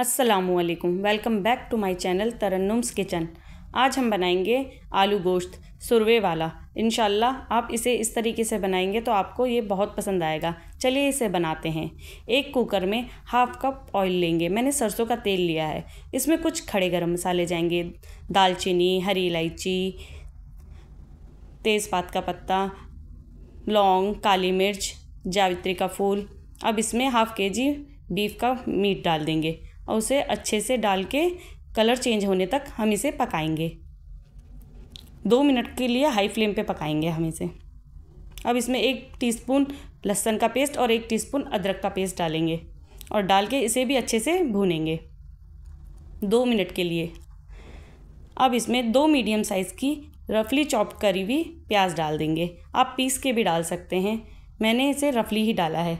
असलकुम welcome back to my channel Tarannum's kitchen आज हम बनाएंगे आलू गोश्त सुरवे वाला इन आप इसे इस तरीके से बनाएंगे तो आपको ये बहुत पसंद आएगा चलिए इसे बनाते हैं एक कुकर में हाफ़ कप ऑयल लेंगे मैंने सरसों का तेल लिया है इसमें कुछ खड़े गरम मसाले जाएंगे दालचीनी हरी इलायची तेज़पात का पत्ता लौंग काली मिर्च जावित्री का फूल अब इसमें हाफ़ के जी बीफ का मीट डाल देंगे और उसे अच्छे से डाल के कलर चेंज होने तक हम इसे पकाएंगे दो मिनट के लिए हाई फ्लेम पे पकाएंगे हम इसे अब इसमें एक टीस्पून लहसुन का पेस्ट और एक टीस्पून अदरक का पेस्ट डालेंगे और डाल के इसे भी अच्छे से भूनेंगे दो मिनट के लिए अब इसमें दो मीडियम साइज़ की रफली चॉप करी हुई प्याज डाल देंगे आप पीस के भी डाल सकते हैं मैंने इसे रफली ही डाला है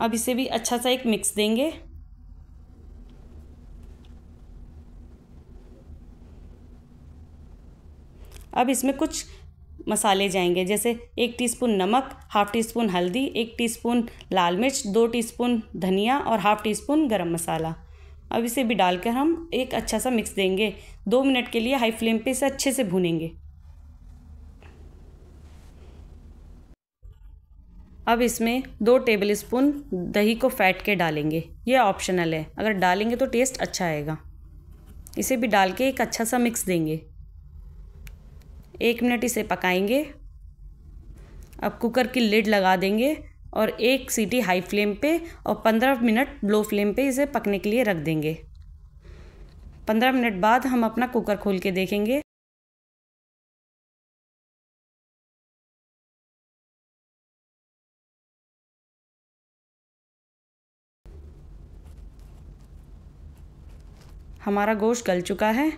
अब इसे भी अच्छा सा एक मिक्स देंगे अब इसमें कुछ मसाले जाएंगे जैसे एक टीस्पून नमक हाफ़ टी स्पून हल्दी एक टीस्पून लाल मिर्च दो टीस्पून धनिया और हाफ़ टी स्पून गर्म मसाला अब इसे भी डालकर हम एक अच्छा सा मिक्स देंगे दो मिनट के लिए हाई फ्लेम पे इसे अच्छे से भूनेंगे अब इसमें दो टेबल स्पून दही को फैट के डालेंगे ये ऑप्शनल है अगर डालेंगे तो टेस्ट अच्छा आएगा इसे भी डाल के एक अच्छा सा मिक्स देंगे एक मिनट इसे पकाएंगे अब कुकर की लिड लगा देंगे और एक सीटी हाई फ्लेम पे और पंद्रह मिनट लो फ्लेम पे इसे पकने के लिए रख देंगे पंद्रह मिनट बाद हम अपना कुकर खोल के देखेंगे हमारा गोश्त गल चुका है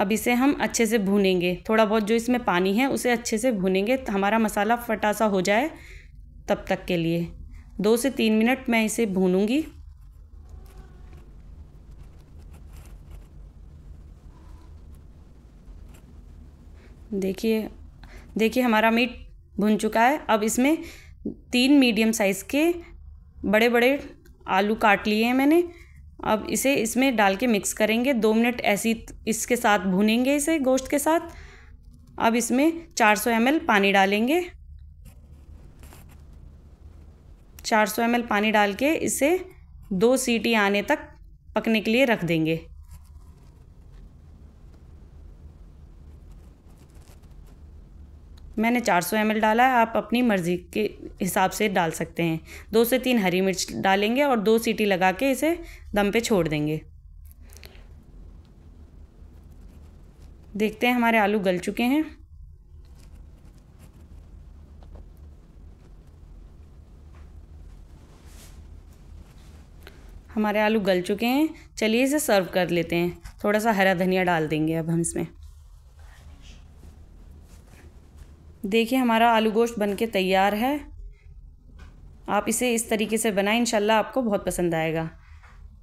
अब इसे हम अच्छे से भूनेंगे थोड़ा बहुत जो इसमें पानी है उसे अच्छे से भूनेंगे हमारा मसाला फटासा हो जाए तब तक के लिए दो से तीन मिनट मैं इसे भूनूंगी देखिए देखिए हमारा मीट भुन चुका है अब इसमें तीन मीडियम साइज़ के बड़े बड़े आलू काट लिए हैं मैंने अब इसे इसमें डाल के मिक्स करेंगे दो मिनट ऐसी इसके साथ भूनेंगे इसे गोश्त के साथ अब इसमें 400 सौ पानी डालेंगे 400 सौ पानी डाल के इसे दो सीटी आने तक पकने के लिए रख देंगे मैंने 400 सौ डाला है आप अपनी मर्ज़ी के हिसाब से डाल सकते हैं दो से तीन हरी मिर्च डालेंगे और दो सीटी लगा के इसे दम पे छोड़ देंगे देखते हैं हमारे आलू गल चुके हैं हमारे आलू गल चुके हैं चलिए इसे सर्व कर लेते हैं थोड़ा सा हरा धनिया डाल देंगे अब हम इसमें देखिए हमारा आलू गोश्त बन के तैयार है आप इसे इस तरीके से बनाएं इंशाल्लाह आपको बहुत पसंद आएगा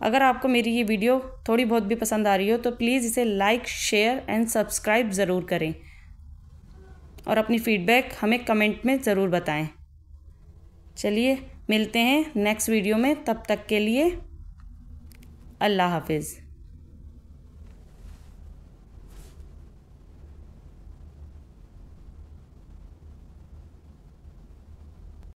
अगर आपको मेरी ये वीडियो थोड़ी बहुत भी पसंद आ रही हो तो प्लीज़ इसे लाइक शेयर एंड सब्सक्राइब ज़रूर करें और अपनी फ़ीडबैक हमें कमेंट में ज़रूर बताएं चलिए मिलते हैं नेक्स्ट वीडियो में तब तक के लिए अल्लाह हाफिज़